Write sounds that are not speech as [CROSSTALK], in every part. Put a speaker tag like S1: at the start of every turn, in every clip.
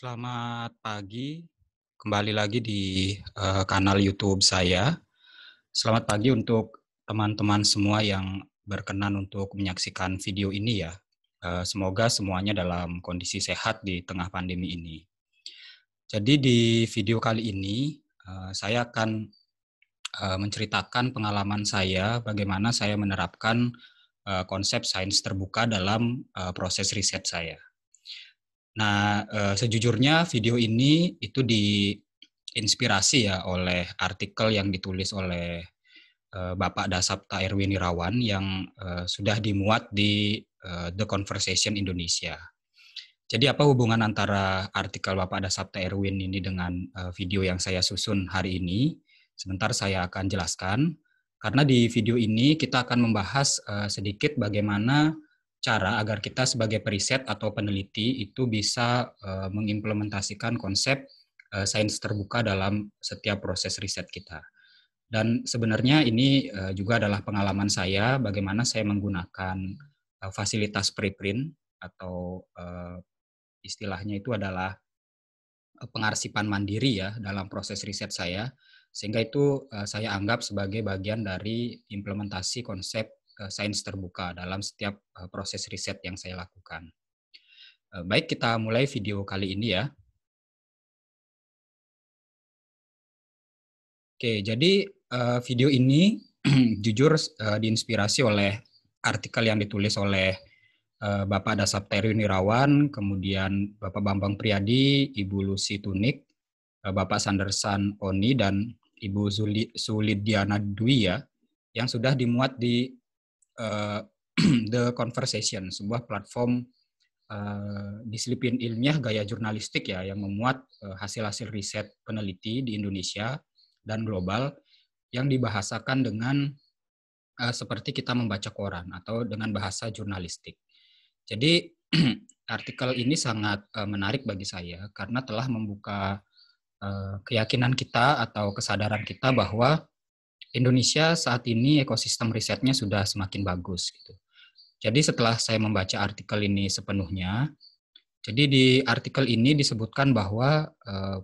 S1: Selamat pagi, kembali lagi di uh, kanal YouTube saya. Selamat pagi untuk teman-teman semua yang berkenan untuk menyaksikan video ini ya. Uh, semoga semuanya dalam kondisi sehat di tengah pandemi ini. Jadi di video kali ini uh, saya akan uh, menceritakan pengalaman saya bagaimana saya menerapkan uh, konsep sains terbuka dalam uh, proses riset saya. Nah, eh, sejujurnya video ini itu diinspirasi ya oleh artikel yang ditulis oleh eh, Bapak Dasapta Erwin Irawan yang eh, sudah dimuat di The Conversation Indonesia. Jadi apa hubungan antara artikel Bapak Dasapta Erwin ini dengan video yang saya susun hari ini? Sebentar saya akan jelaskan. Karena di video ini kita akan membahas sedikit bagaimana cara agar kita sebagai periset atau peneliti itu bisa eh, mengimplementasikan konsep eh, sains terbuka dalam setiap proses riset kita. Dan sebenarnya ini eh, juga adalah pengalaman saya bagaimana saya menggunakan fasilitas preprint atau istilahnya itu adalah pengarsipan mandiri ya dalam proses riset saya sehingga itu saya anggap sebagai bagian dari implementasi konsep sains terbuka dalam setiap eh, proses riset yang saya lakukan. Eh, baik, kita mulai video kali ini ya. Oke, jadi eh, video ini [CLEARS THROAT] jujur diinspirasi oleh artikel yang ditulis oleh Bapak Dasapteri Nirawan, kemudian Bapak Bambang Priadi, Ibu Lucy Tunik, Bapak Sandersan Oni, dan Ibu Sulidiana Dwi ya, yang sudah dimuat di Eh, [CLEARS THROAT] the Conversation, sebuah platform uh, disiplin ilmiah gaya jurnalistik ya yang memuat eh, hasil-hasil uh, riset peneliti di Indonesia dan global yang dibahasakan dengan uh, seperti kita membaca koran atau dengan bahasa jurnalistik. Jadi [CLEARS THROAT] artikel ini sangat uh, menarik bagi saya karena telah membuka uh, keyakinan kita atau kesadaran kita bahwa Indonesia saat ini ekosistem risetnya sudah semakin bagus gitu. Jadi setelah saya membaca artikel ini sepenuhnya, jadi di artikel ini disebutkan bahwa eh,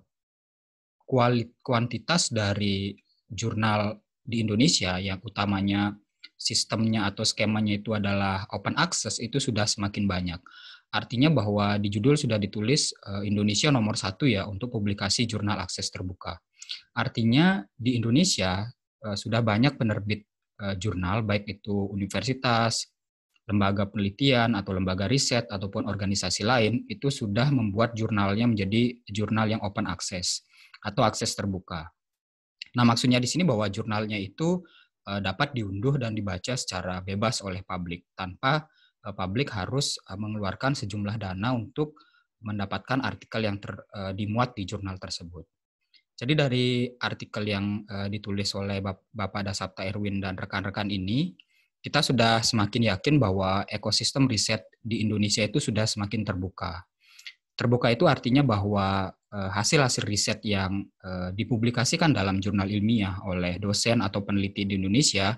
S1: kuantitas dari jurnal di Indonesia yang utamanya sistemnya atau skemanya itu adalah open access itu sudah semakin banyak. Artinya bahwa di judul sudah ditulis eh, Indonesia nomor satu ya untuk publikasi jurnal akses terbuka. Artinya di Indonesia Eh, sudah banyak penerbit eh, jurnal, baik itu universitas, lembaga penelitian atau lembaga riset ataupun organisasi lain itu sudah membuat jurnalnya menjadi jurnal yang open access atau akses terbuka. Nah, maksudnya di sini bahwa jurnalnya itu eh, dapat diunduh dan dibaca secara bebas oleh publik tanpa publik harus mengeluarkan sejumlah dana untuk mendapatkan artikel yang ter, dimuat di jurnal tersebut. Jadi dari artikel yang uh, ditulis oleh Bap Bapak Dasapta Erwin dan rekan-rekan ini, kita sudah semakin yakin bahwa ekosistem riset di Indonesia itu sudah semakin terbuka. Terbuka itu artinya bahwa eh, hasil-hasil uh, riset yang uh, dipublikasikan dalam jurnal ilmiah oleh dosen atau peneliti di Indonesia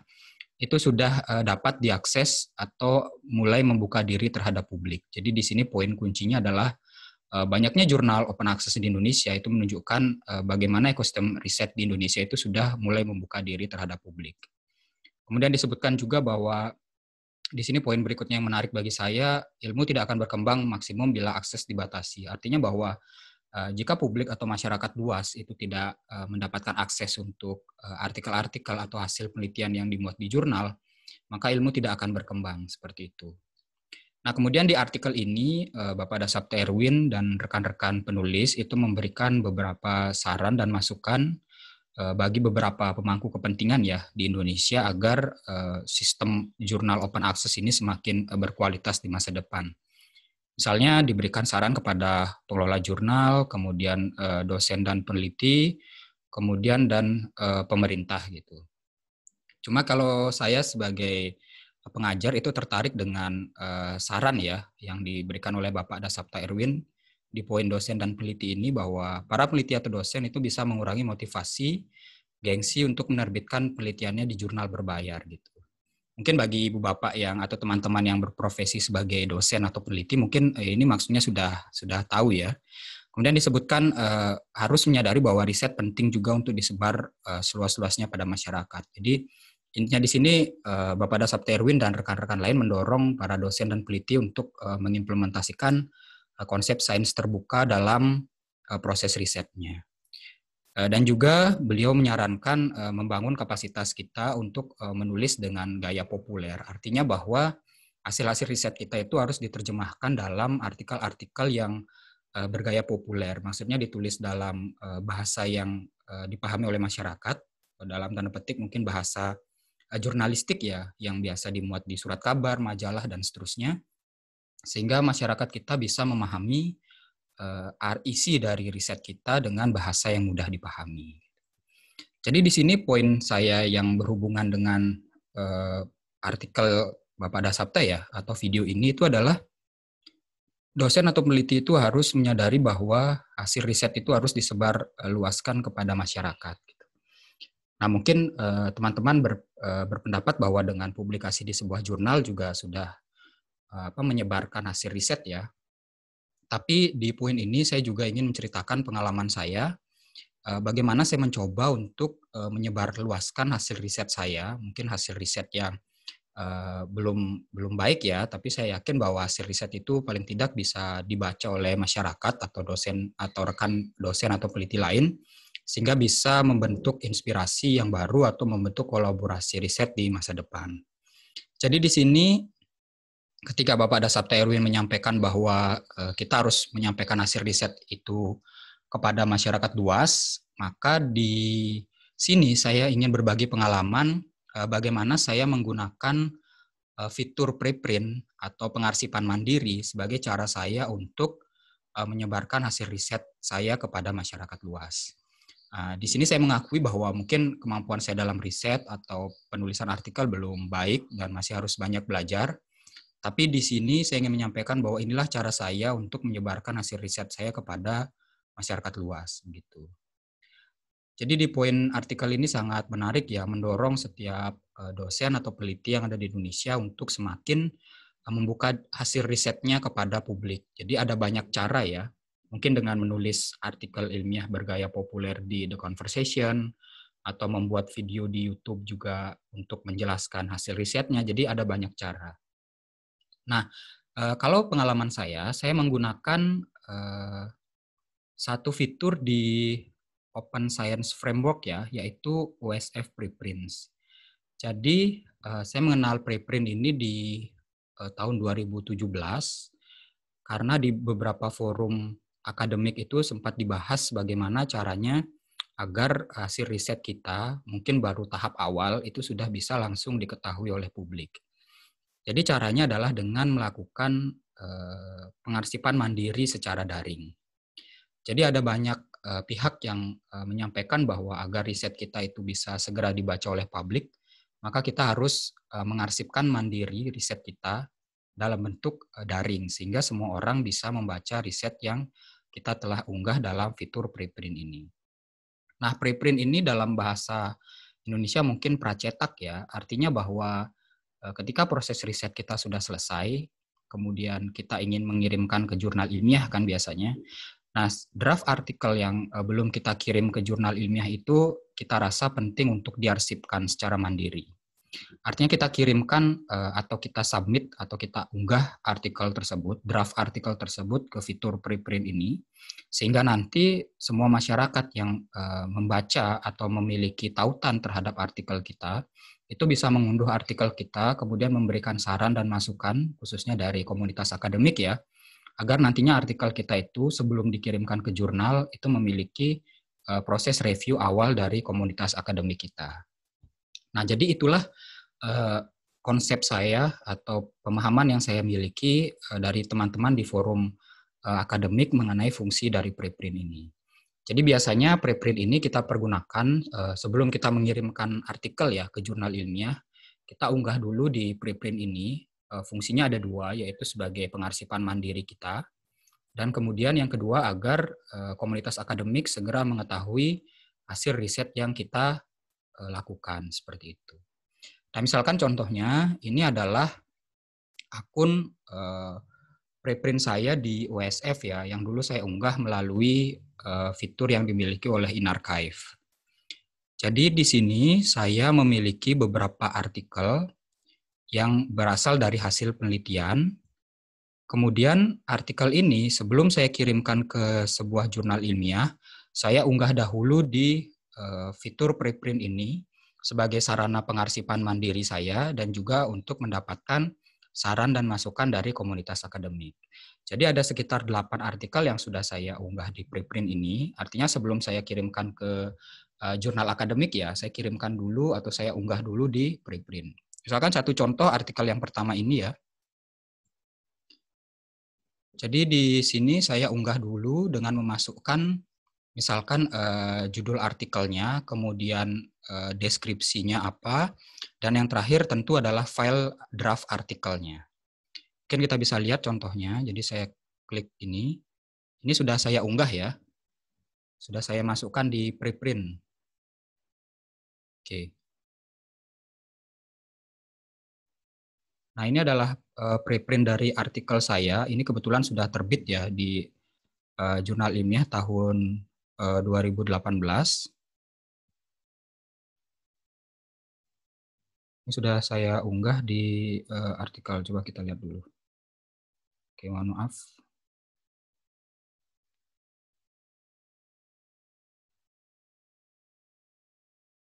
S1: itu sudah uh, dapat diakses atau mulai membuka diri terhadap publik. Jadi di sini poin kuncinya adalah Eh, banyaknya jurnal open access di Indonesia itu menunjukkan eh, bagaimana ekosistem riset di Indonesia itu sudah mulai membuka diri terhadap publik. Kemudian disebutkan juga bahwa di sini poin berikutnya yang menarik bagi saya, ilmu tidak akan berkembang maksimum bila akses dibatasi. Artinya bahwa eh, jika publik atau masyarakat luas itu tidak mendapatkan akses untuk artikel-artikel atau hasil penelitian yang dimuat di jurnal, maka ilmu tidak akan berkembang seperti itu. Nah, kemudian di artikel ini eh, Bapak Dasar Erwin dan rekan-rekan penulis itu memberikan beberapa saran dan masukan eh, bagi beberapa pemangku kepentingan ya di Indonesia agar eh, sistem jurnal open access ini semakin berkualitas di masa depan. Misalnya diberikan saran kepada pengelola jurnal, kemudian dosen dan peneliti, kemudian dan pemerintah gitu. Cuma kalau saya sebagai pengajar itu tertarik dengan uh, saran ya yang diberikan oleh Bapak Dasapta Erwin di poin dosen dan peneliti ini bahwa para peneliti atau dosen itu bisa mengurangi motivasi gengsi untuk menerbitkan penelitiannya di jurnal berbayar gitu. Mungkin bagi ibu bapak yang atau teman-teman yang berprofesi sebagai dosen atau peneliti mungkin eh, ini maksudnya sudah sudah tahu ya. Kemudian disebutkan eh, harus menyadari bahwa riset penting juga untuk disebar eh, seluas-luasnya pada masyarakat. Jadi Intinya di sini eh, Bapak Dasab Terwin dan rekan-rekan lain mendorong para dosen dan peliti untuk eh, mengimplementasikan eh, konsep sains terbuka dalam proses risetnya. Dan juga beliau menyarankan membangun kapasitas kita untuk menulis dengan gaya populer. Artinya bahwa hasil-hasil riset kita itu harus diterjemahkan dalam artikel-artikel yang bergaya populer. Maksudnya ditulis dalam bahasa yang dipahami oleh masyarakat, dalam tanda petik mungkin bahasa Eh, jurnalistik ya yang biasa dimuat di surat kabar, majalah dan seterusnya sehingga masyarakat kita bisa memahami uh, eh, isi dari riset kita dengan bahasa yang mudah dipahami. Jadi di sini poin saya yang berhubungan dengan eh, artikel Bapak Dasapta ya atau video ini itu adalah dosen atau peneliti itu harus menyadari bahwa hasil riset itu harus disebar luaskan kepada masyarakat. Nah, mungkin eh, teman-teman uh, ber, uh, berpendapat bahwa dengan publikasi di sebuah jurnal juga sudah uh, apa, menyebarkan hasil riset ya. Tapi di poin ini saya juga ingin menceritakan pengalaman saya uh, bagaimana saya mencoba untuk uh, menyebarluaskan hasil riset saya, mungkin hasil riset yang uh, belum belum baik ya, tapi saya yakin bahwa hasil riset itu paling tidak bisa dibaca oleh masyarakat atau dosen atau rekan dosen atau peneliti lain sehingga bisa membentuk inspirasi yang baru atau membentuk kolaborasi riset di masa depan. Jadi di sini ketika Bapak dasar Erwin menyampaikan bahwa eh, kita harus menyampaikan hasil riset itu kepada masyarakat luas, maka di sini saya ingin berbagi pengalaman eh, bagaimana saya menggunakan eh, fitur preprint atau pengarsipan mandiri sebagai cara saya untuk menyebarkan hasil riset saya kepada masyarakat luas. Nah, di sini saya mengakui bahwa mungkin kemampuan saya dalam riset atau penulisan artikel belum baik dan masih harus banyak belajar. Tapi di sini saya ingin menyampaikan bahwa inilah cara saya untuk menyebarkan hasil riset saya kepada masyarakat luas gitu. Jadi di poin artikel ini sangat menarik ya mendorong setiap eh, dosen atau peliti yang ada di Indonesia untuk semakin eh, membuka hasil risetnya kepada publik. Jadi ada banyak cara ya Mungkin dengan menulis artikel ilmiah bergaya populer di The Conversation, atau membuat video di YouTube juga untuk menjelaskan hasil risetnya. Jadi ada banyak cara. Nah, eh, kalau pengalaman saya, saya menggunakan eh, satu fitur di Open Science Framework ya, yaitu OSF Preprints. Jadi eh, saya mengenal preprint ini di tahun 2017 karena di beberapa forum akademik itu sempat dibahas bagaimana caranya agar eh, hasil riset kita mungkin baru tahap awal itu sudah bisa langsung diketahui oleh publik. Jadi caranya adalah dengan melakukan eh, pengarsipan mandiri secara daring. Jadi ada banyak eh, pihak yang menyampaikan bahwa agar riset kita itu bisa segera dibaca oleh publik, maka kita harus mengarsipkan mandiri riset kita dalam bentuk daring sehingga semua orang bisa membaca riset yang kita telah unggah dalam fitur preprint ini. Nah, preprint ini dalam bahasa Indonesia mungkin pracetak ya, artinya bahwa eh, ketika proses riset kita sudah selesai, kemudian kita ingin mengirimkan ke jurnal ilmiah kan biasanya. Nah, draft artikel yang eh, belum kita kirim ke jurnal ilmiah itu kita rasa penting untuk diarsipkan secara mandiri. Artinya kita kirimkan eh, atau kita submit atau kita unggah artikel tersebut, draft artikel tersebut ke fitur preprint ini, sehingga nanti semua masyarakat yang eh, membaca atau memiliki tautan terhadap artikel kita itu bisa mengunduh artikel kita, kemudian memberikan saran dan masukan, khususnya dari komunitas akademik ya, agar nantinya artikel kita itu sebelum dikirimkan ke jurnal itu memiliki eh, proses review awal dari komunitas akademik kita. Nah, jadi itulah uh, konsep saya atau pemahaman yang saya miliki uh, dari teman-teman di forum uh, akademik mengenai fungsi dari preprint ini. Jadi biasanya preprint ini kita pergunakan uh, sebelum kita mengirimkan artikel ya ke jurnal ilmiah, kita unggah dulu di preprint ini. Uh, fungsinya ada dua, yaitu sebagai pengarsipan mandiri kita, dan kemudian yang kedua agar uh, komunitas akademik segera mengetahui hasil riset yang kita Eh, lakukan seperti itu. Nah, misalkan contohnya ini adalah akun eh, preprint saya di USF ya, yang dulu saya unggah melalui eh, fitur yang dimiliki oleh InArchive. Jadi di sini saya memiliki beberapa artikel yang berasal dari hasil penelitian. Kemudian artikel ini sebelum saya kirimkan ke sebuah jurnal ilmiah, saya unggah dahulu di Eh, fitur preprint ini sebagai sarana pengarsipan mandiri saya dan juga untuk mendapatkan saran dan masukan dari komunitas akademik. Jadi ada sekitar 8 artikel yang sudah saya unggah di preprint ini. Artinya sebelum saya kirimkan ke eh, jurnal akademik ya, saya kirimkan dulu atau saya unggah dulu di preprint. Misalkan satu contoh artikel yang pertama ini ya. Jadi di sini saya unggah dulu dengan memasukkan misalkan uh, judul artikelnya, kemudian uh, deskripsinya apa, dan yang terakhir tentu adalah file draft artikelnya. Mungkin kita bisa lihat contohnya. Jadi saya klik ini. Ini sudah saya unggah ya. Sudah saya masukkan di preprint. Oke. Nah, ini adalah eh, preprint dari artikel saya. Ini kebetulan sudah terbit ya di jurnal ilmiah tahun 2018. Eh, ini sudah saya unggah di uh, artikel. Coba kita lihat dulu. Oke, mohon maaf.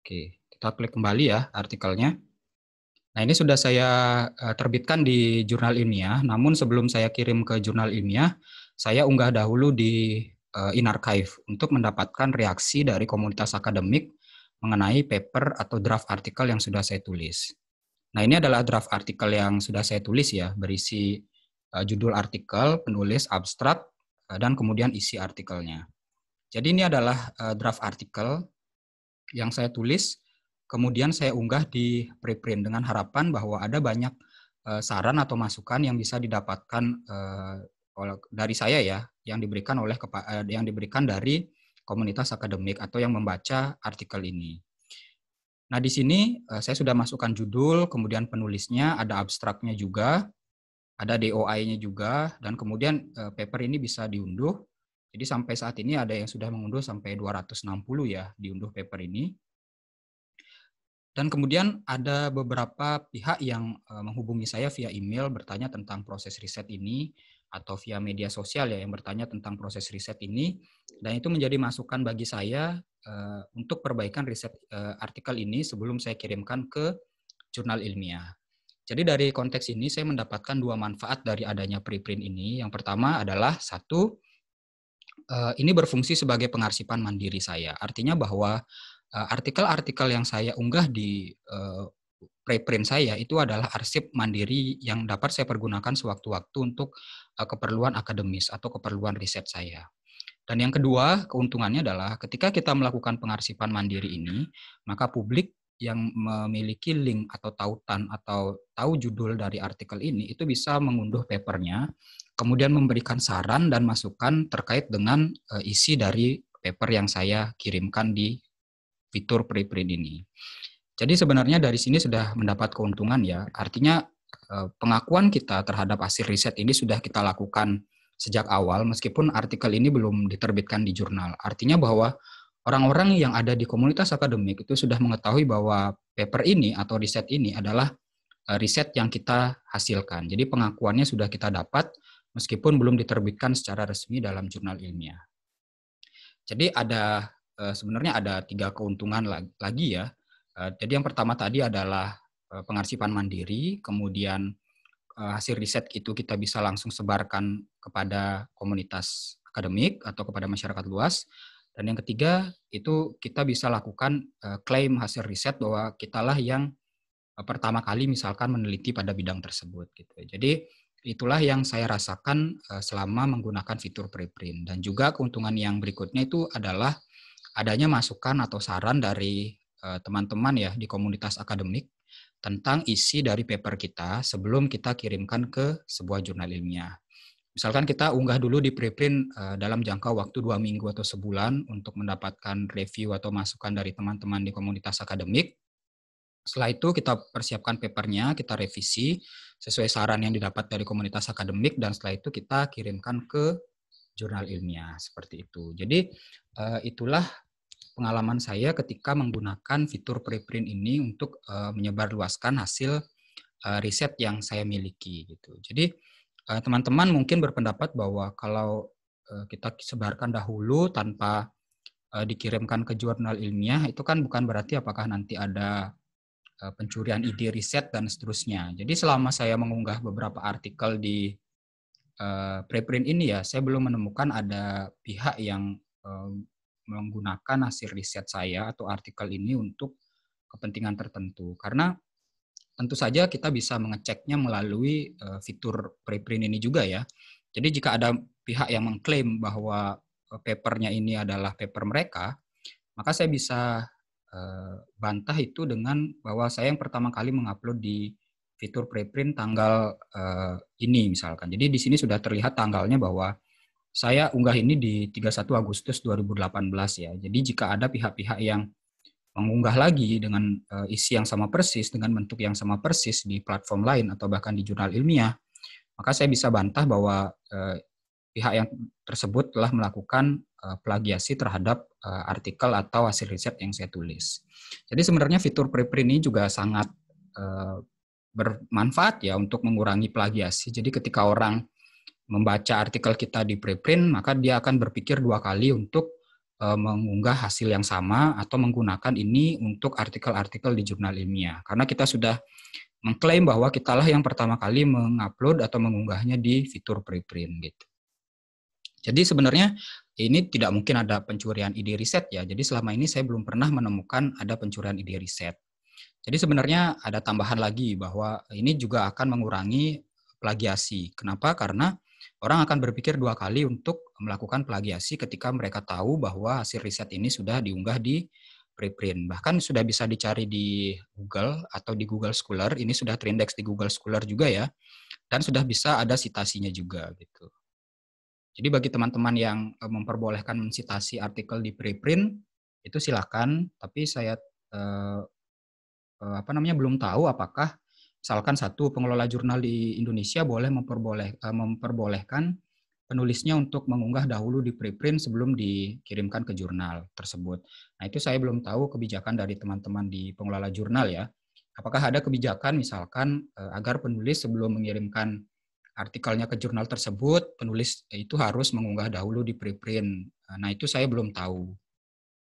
S1: Oke, kita klik kembali ya artikelnya. Nah, ini sudah saya eh, terbitkan di jurnal ilmiah, namun sebelum saya kirim ke jurnal ilmiah, saya unggah dahulu di uh, archive untuk mendapatkan reaksi dari komunitas akademik mengenai paper atau draft artikel yang sudah saya tulis. Nah, ini adalah draft artikel yang sudah saya tulis ya, berisi uh, judul artikel, penulis, abstrak, uh, dan kemudian isi artikelnya. Jadi ini adalah uh, draft artikel yang saya tulis, kemudian saya unggah di preprint dengan harapan bahwa ada banyak uh, saran atau masukan yang bisa didapatkan uh, dari saya ya yang diberikan oleh eh, yang diberikan dari komunitas akademik atau yang membaca artikel ini. Nah, di sini eh, saya sudah masukkan judul, kemudian penulisnya, ada abstraknya juga, ada DOI-nya juga, dan kemudian eh, paper ini bisa diunduh. Jadi sampai saat ini ada yang sudah mengunduh sampai 260 ya diunduh paper ini. Dan kemudian ada beberapa pihak yang menghubungi saya via email bertanya tentang proses riset ini, atau via media sosial ya yang bertanya tentang proses riset ini dan itu menjadi masukan bagi saya eh, untuk perbaikan riset eh, artikel ini sebelum saya kirimkan ke jurnal ilmiah. Jadi dari konteks ini saya mendapatkan dua manfaat dari adanya preprint ini. Yang pertama adalah satu eh, ini berfungsi sebagai pengarsipan mandiri saya. Artinya bahwa artikel-artikel yang saya unggah di preprint saya itu adalah arsip mandiri yang dapat saya pergunakan sewaktu-waktu untuk eh, keperluan akademis atau keperluan riset saya. Dan yang kedua, keuntungannya adalah ketika kita melakukan pengarsipan mandiri ini, maka publik yang memiliki link atau tautan atau tahu judul dari artikel ini itu bisa mengunduh papernya, kemudian memberikan saran dan masukan terkait dengan eh, isi dari paper yang saya kirimkan di fitur preprint ini. Jadi sebenarnya dari sini sudah mendapat keuntungan ya. Artinya eh, pengakuan kita terhadap hasil riset ini sudah kita lakukan sejak awal meskipun artikel ini belum diterbitkan di jurnal. Artinya bahwa orang-orang yang ada di komunitas akademik itu sudah mengetahui bahwa paper ini atau riset ini adalah eh, riset yang kita hasilkan. Jadi pengakuannya sudah kita dapat meskipun belum diterbitkan secara resmi dalam jurnal ilmiah. Jadi ada eh, sebenarnya ada tiga keuntungan lagi ya Eh, jadi yang pertama tadi adalah eh, pengarsipan mandiri, kemudian eh, hasil riset itu kita bisa langsung sebarkan kepada komunitas akademik atau kepada masyarakat luas. Dan yang ketiga itu kita bisa lakukan klaim hasil riset bahwa kitalah yang pertama kali misalkan meneliti pada bidang tersebut gitu. Jadi itulah yang saya rasakan selama menggunakan fitur preprint dan juga keuntungan yang berikutnya itu adalah adanya masukan atau saran dari Eh, teman-teman ya di komunitas akademik tentang isi dari paper kita sebelum kita kirimkan ke sebuah jurnal ilmiah. Misalkan kita unggah dulu di preprint eh, dalam jangka waktu dua minggu atau sebulan untuk mendapatkan review atau masukan dari teman-teman di komunitas akademik. Setelah itu kita persiapkan papernya, kita revisi sesuai saran yang didapat dari komunitas akademik dan setelah itu kita kirimkan ke jurnal ilmiah seperti itu. Jadi eh, itulah pengalaman saya ketika menggunakan fitur preprint ini untuk uh, menyebarluaskan hasil uh, riset yang saya miliki gitu. Jadi teman eh, teman-teman mungkin berpendapat bahwa kalau uh, kita sebarkan dahulu tanpa uh, dikirimkan ke jurnal ilmiah itu kan bukan berarti apakah nanti ada uh, pencurian ide riset dan seterusnya. Jadi selama saya mengunggah beberapa artikel di uh, preprint ini ya, saya belum menemukan ada pihak yang uh, menggunakan hasil riset saya atau artikel ini untuk kepentingan tertentu. Karena tentu saja kita bisa mengeceknya melalui eh, fitur preprint ini juga ya. Jadi jika ada pihak yang mengklaim bahwa eh, papernya ini adalah paper mereka, maka saya bisa eh, bantah itu dengan bahwa saya yang pertama kali mengupload di fitur preprint tanggal ini misalkan. Jadi di sini sudah terlihat tanggalnya bahwa saya unggah ini di 31 Agustus 2018 ya. Jadi jika ada pihak-pihak yang mengunggah lagi dengan eh, isi yang sama persis dengan bentuk yang sama persis di platform lain atau bahkan di jurnal ilmiah, maka saya bisa bantah bahwa eh, pihak yang tersebut telah melakukan eh, plagiasi terhadap artikel atau hasil riset yang saya tulis. Jadi sebenarnya fitur preprint ini juga sangat bermanfaat ya untuk mengurangi plagiasi. Jadi ketika orang membaca artikel kita di preprint, maka dia akan berpikir dua kali untuk eh, mengunggah hasil yang sama atau menggunakan ini untuk artikel-artikel di jurnal ilmiah. Karena kita sudah mengklaim bahwa kitalah yang pertama kali mengupload atau mengunggahnya di fitur preprint gitu. Jadi sebenarnya ini tidak mungkin ada pencurian ide riset ya. Jadi selama ini saya belum pernah menemukan ada pencurian ide riset. Jadi sebenarnya ada tambahan lagi bahwa ini juga akan mengurangi plagiasi. Kenapa? Karena Orang akan berpikir dua kali untuk melakukan plagiasi ketika mereka tahu bahwa hasil riset ini sudah diunggah di preprint. Bahkan sudah bisa dicari di Google atau di Google Scholar. Ini sudah terindeks di Google Scholar juga ya. Dan sudah bisa ada citasinya juga gitu. Jadi bagi teman-teman yang e, memperbolehkan mensitasi artikel di preprint itu silakan, tapi saya eh, apa namanya belum tahu apakah misalkan satu pengelola jurnal di Indonesia boleh memperboleh, eh, memperbolehkan penulisnya untuk mengunggah dahulu di preprint sebelum dikirimkan ke jurnal tersebut. Nah, itu saya belum tahu kebijakan dari teman-teman di pengelola jurnal ya. Apakah ada kebijakan misalkan eh, agar penulis sebelum mengirimkan artikelnya ke jurnal tersebut, penulis itu harus mengunggah dahulu di preprint. Nah, itu saya belum tahu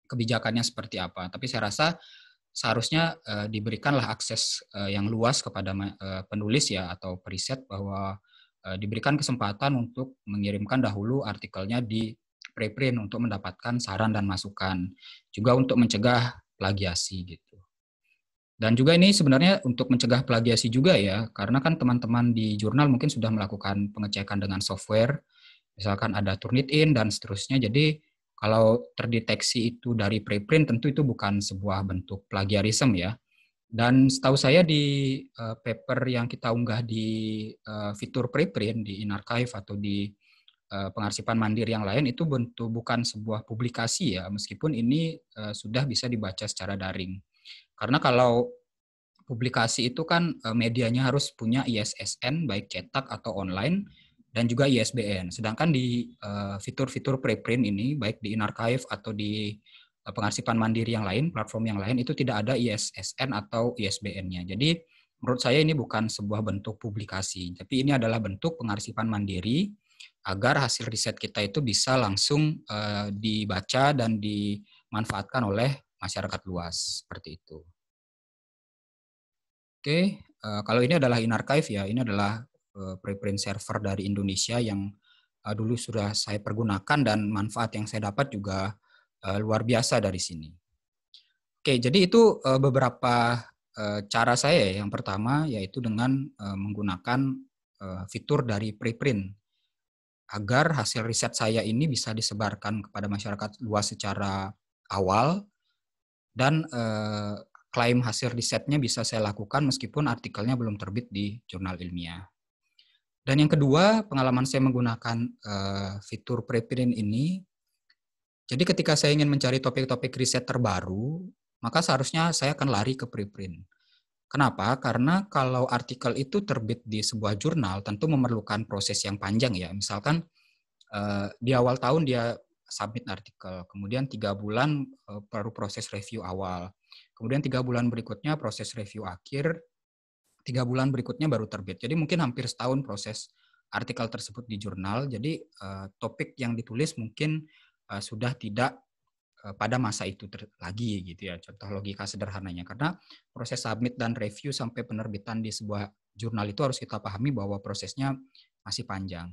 S1: kebijakannya seperti apa, tapi saya rasa seharusnya uh, diberikanlah akses uh, yang luas kepada uh, penulis ya atau periset bahwa uh, diberikan kesempatan untuk mengirimkan dahulu artikelnya di preprint untuk mendapatkan saran dan masukan juga untuk mencegah plagiasi gitu. Dan juga ini sebenarnya untuk mencegah plagiasi juga ya, karena kan teman-teman di jurnal mungkin sudah melakukan pengecekan dengan software, misalkan ada Turnitin dan seterusnya. Jadi kalau terdeteksi itu dari preprint tentu itu bukan sebuah bentuk plagiarisme ya. Dan setahu saya di uh, paper yang kita unggah di uh, fitur preprint di inarchive atau di uh, pengarsipan mandiri yang lain itu bentuk bukan sebuah publikasi ya meskipun ini uh, sudah bisa dibaca secara daring. Karena kalau publikasi itu kan uh, medianya harus punya ISSN baik cetak atau online dan juga ISBN. Sedangkan di eh, fitur-fitur uh, preprint ini baik di Inarchive atau di uh, pengarsipan mandiri yang lain, platform yang lain itu tidak ada ISSN atau ISBN-nya. Jadi menurut saya ini bukan sebuah bentuk publikasi, tapi ini adalah bentuk pengarsipan mandiri agar hasil riset kita itu bisa langsung uh, dibaca dan dimanfaatkan oleh masyarakat luas seperti itu. Oke, okay. uh, kalau ini adalah inarchive ya, ini adalah Eh, preprint server dari Indonesia yang eh, dulu sudah saya pergunakan dan manfaat yang saya dapat juga eh, luar biasa dari sini. Oke, jadi itu beberapa cara saya. Ya. Yang pertama yaitu dengan menggunakan fitur dari preprint agar hasil riset saya ini bisa disebarkan kepada masyarakat luas secara awal dan klaim hasil risetnya bisa saya lakukan meskipun artikelnya belum terbit di jurnal ilmiah. Dan yang kedua, pengalaman saya menggunakan uh, fitur preprint ini, jadi ketika saya ingin mencari topik-topik riset terbaru, maka seharusnya saya akan lari ke preprint. Kenapa? Karena kalau artikel itu terbit di sebuah jurnal, tentu memerlukan proses yang panjang ya. Misalkan uh, di awal tahun dia submit artikel, kemudian tiga bulan uh, eh, baru proses review awal, kemudian tiga bulan berikutnya proses review akhir, tiga bulan berikutnya baru terbit. Jadi mungkin hampir setahun proses artikel tersebut di jurnal. Jadi uh, topik yang ditulis mungkin uh, sudah tidak uh, pada masa itu lagi gitu ya. Contoh logika sederhananya karena proses submit dan review sampai penerbitan di sebuah jurnal itu harus kita pahami bahwa prosesnya masih panjang.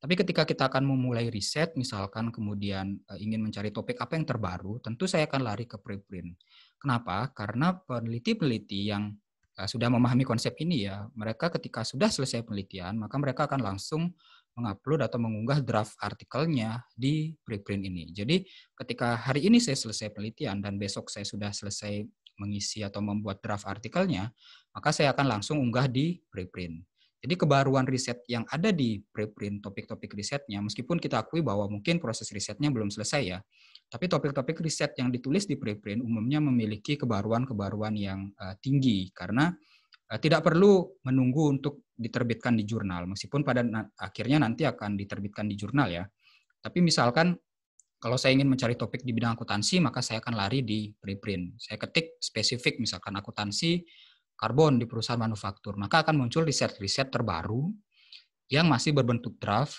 S1: Tapi ketika kita akan memulai riset, misalkan kemudian ingin mencari topik apa yang terbaru, tentu saya akan lari ke preprint. Kenapa? Karena peneliti-peneliti yang Eh, sudah memahami konsep ini ya, mereka ketika sudah selesai penelitian, maka mereka akan langsung mengupload atau mengunggah draft artikelnya di preprint ini. Jadi ketika hari ini saya selesai penelitian dan besok saya sudah selesai mengisi atau membuat draft artikelnya, maka saya akan langsung unggah di preprint. Jadi kebaruan riset yang ada di preprint topik-topik risetnya, meskipun kita akui bahwa mungkin proses risetnya belum selesai ya, tapi topik-topik riset yang ditulis di preprint umumnya memiliki kebaruan-kebaruan yang uh, tinggi karena uh, tidak perlu menunggu untuk diterbitkan di jurnal, meskipun pada na akhirnya nanti akan diterbitkan di jurnal ya. Tapi misalkan kalau saya ingin mencari topik di bidang akuntansi, maka saya akan lari di preprint. Saya ketik spesifik misalkan akuntansi karbon di perusahaan manufaktur, maka akan muncul riset-riset terbaru yang masih berbentuk draft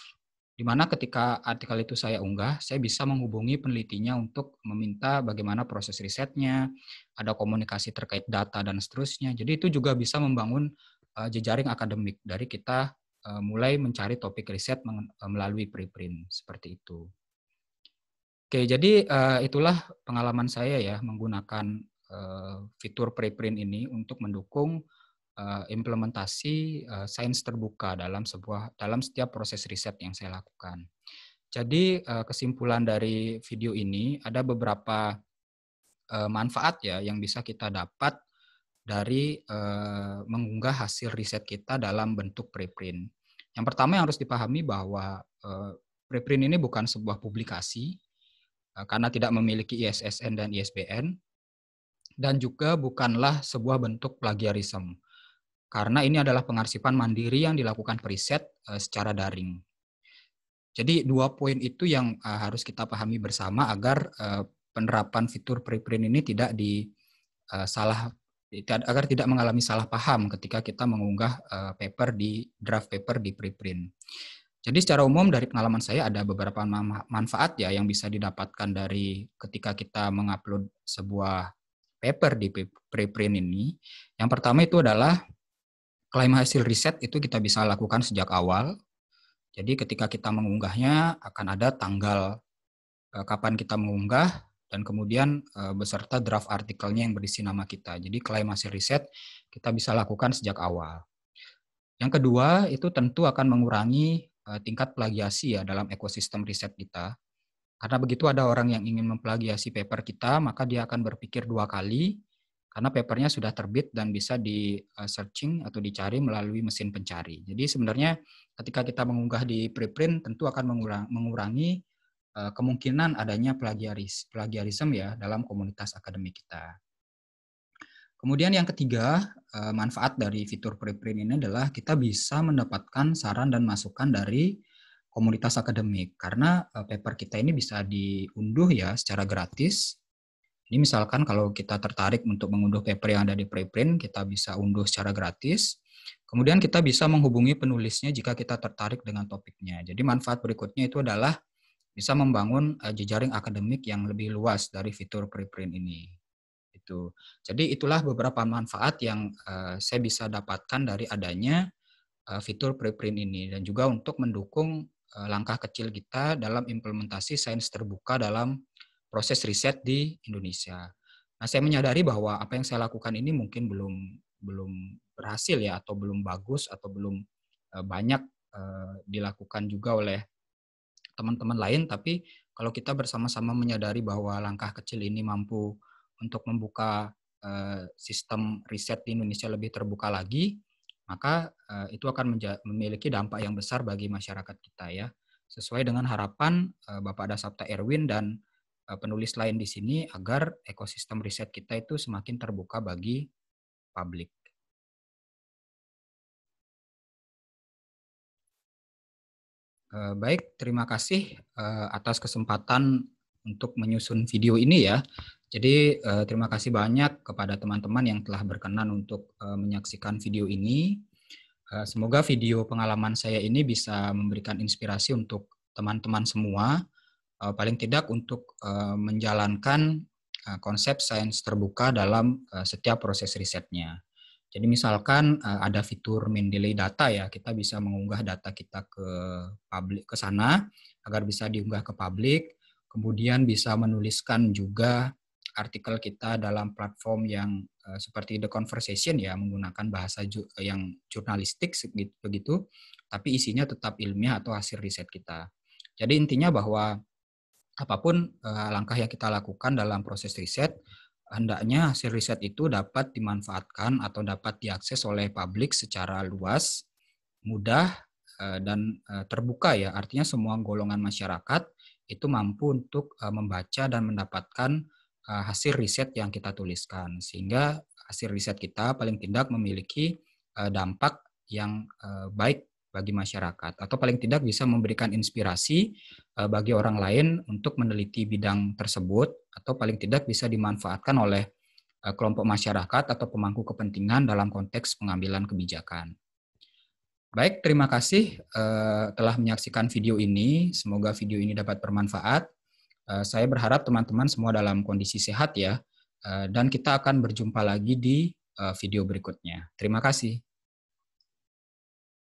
S1: Dimana ketika artikel itu saya unggah, saya bisa menghubungi penelitinya untuk meminta bagaimana proses risetnya, ada komunikasi terkait data dan seterusnya. Jadi itu juga bisa membangun eh, jejaring akademik dari kita eh, mulai mencari topik riset eh, melalui preprint seperti itu. Oke, jadi itulah pengalaman saya ya menggunakan fitur preprint ini untuk mendukung uh, implementasi uh, sains terbuka dalam sebuah dalam setiap proses riset yang saya lakukan. Jadi uh, kesimpulan dari video ini ada beberapa uh, manfaat ya yang bisa kita dapat dari uh, mengunggah hasil riset kita dalam bentuk preprint. Yang pertama yang harus dipahami bahwa uh, preprint ini bukan sebuah publikasi karena tidak memiliki ISSN dan ISBN dan juga bukanlah sebuah bentuk plagiarisme karena ini adalah pengarsipan mandiri yang dilakukan periset eh, secara daring. Jadi dua poin itu yang eh, harus kita pahami bersama agar eh, penerapan fitur preprint ini tidak di salah agar tidak mengalami salah paham ketika kita mengunggah paper di draft paper di preprint. Jadi secara umum dari pengalaman saya ada beberapa manfaat ya yang bisa didapatkan dari ketika kita mengupload sebuah paper di preprint ini. Yang pertama itu adalah Klaim hasil riset itu kita bisa lakukan sejak awal. Jadi ketika kita mengunggahnya akan ada tanggal eh, kapan kita mengunggah dan kemudian eh, beserta draft artikelnya yang berisi nama kita. Jadi klaim hasil riset kita bisa lakukan sejak awal. Yang kedua itu tentu akan mengurangi eh, tingkat plagiasi ya dalam ekosistem riset kita. Karena begitu ada orang yang ingin memplagiasi paper kita, maka dia akan berpikir dua kali karena papernya sudah terbit dan bisa di eh, searching atau dicari melalui mesin pencari. Jadi sebenarnya ketika kita mengunggah di preprint tentu akan mengurangi eh, kemungkinan adanya plagiarisme ya dalam komunitas akademik kita. Kemudian yang ketiga, eh, manfaat dari fitur preprint ini adalah kita bisa mendapatkan saran dan masukan dari komunitas akademik karena paper kita ini bisa diunduh ya secara gratis ini misalkan kalau kita tertarik untuk mengunduh paper yang ada di preprint, kita bisa unduh secara gratis. Kemudian kita bisa menghubungi penulisnya jika kita tertarik dengan topiknya. Jadi manfaat berikutnya itu adalah bisa membangun eh, jejaring akademik yang lebih luas dari fitur preprint ini. Itu. Jadi itulah beberapa manfaat yang eh, saya bisa dapatkan dari adanya eh, fitur preprint ini dan juga untuk mendukung langkah kecil kita dalam implementasi sains terbuka dalam proses riset di Indonesia. Nah, saya menyadari bahwa apa yang saya lakukan ini mungkin belum belum berhasil ya atau belum bagus atau belum eh, banyak eh, dilakukan juga oleh teman-teman lain tapi kalau kita bersama-sama menyadari bahwa langkah kecil ini mampu untuk membuka eh, sistem riset di Indonesia lebih terbuka lagi maka itu akan memiliki dampak yang besar bagi masyarakat kita ya sesuai dengan harapan Bapak Dasapta Erwin dan Eh, penulis lain di sini agar ekosistem riset kita itu semakin terbuka bagi publik. Eh, baik, terima kasih eh, atas kesempatan untuk menyusun video ini ya. Jadi terima kasih banyak kepada teman-teman yang telah berkenan untuk menyaksikan video ini. Semoga video pengalaman saya ini bisa memberikan inspirasi untuk teman-teman semua uh, paling tidak untuk uh, menjalankan uh, konsep sains terbuka dalam uh, setiap proses risetnya. Jadi misalkan uh, ada fitur Mendeley data ya, kita bisa mengunggah data kita ke publik ke sana agar bisa diunggah ke publik, kemudian bisa menuliskan juga artikel kita dalam platform yang seperti The Conversation ya menggunakan bahasa yang jurnalistik begitu, tapi isinya tetap ilmiah atau hasil riset kita. Jadi intinya bahwa apapun uh, langkah yang kita lakukan dalam proses riset, hendaknya hasil riset itu dapat dimanfaatkan atau dapat diakses oleh publik secara luas, mudah, eh, dan eh, terbuka ya. Artinya semua golongan masyarakat itu mampu untuk membaca dan mendapatkan hasil riset yang kita tuliskan. Sehingga hasil riset kita paling tidak memiliki dampak yang baik bagi masyarakat atau paling tidak bisa memberikan inspirasi eh, bagi orang lain untuk meneliti bidang tersebut atau paling tidak bisa dimanfaatkan oleh eh, kelompok masyarakat atau pemangku kepentingan dalam konteks pengambilan kebijakan. Baik, terima kasih eh, telah menyaksikan video ini. Semoga video ini dapat bermanfaat. saya berharap teman-teman semua dalam kondisi sehat ya. dan kita akan berjumpa lagi di video berikutnya. Terima kasih.